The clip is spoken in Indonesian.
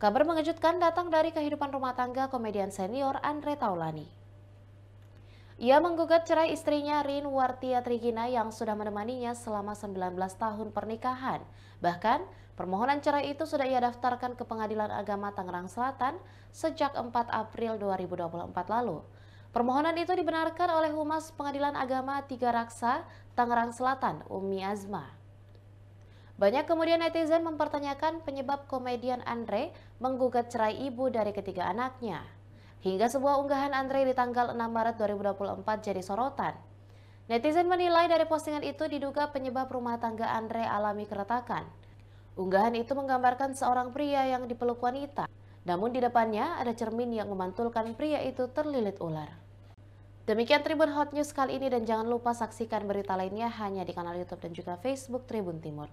Kabar mengejutkan datang dari kehidupan rumah tangga komedian senior Andre Taulani. Ia menggugat cerai istrinya Rin Wartia Trigina yang sudah menemaninya selama 19 tahun pernikahan. Bahkan, permohonan cerai itu sudah ia daftarkan ke Pengadilan Agama Tangerang Selatan sejak 4 April 2024 lalu. Permohonan itu dibenarkan oleh Humas Pengadilan Agama Tiga Raksa, Tangerang Selatan, Umi Azma. Banyak kemudian netizen mempertanyakan penyebab komedian Andre menggugat cerai ibu dari ketiga anaknya. Hingga sebuah unggahan Andre di tanggal 6 Maret 2024 jadi sorotan. Netizen menilai dari postingan itu diduga penyebab rumah tangga Andre alami keretakan. Unggahan itu menggambarkan seorang pria yang dipeluk wanita. Namun di depannya ada cermin yang memantulkan pria itu terlilit ular. Demikian Tribun Hot News kali ini dan jangan lupa saksikan berita lainnya hanya di kanal Youtube dan juga Facebook Tribun Timur.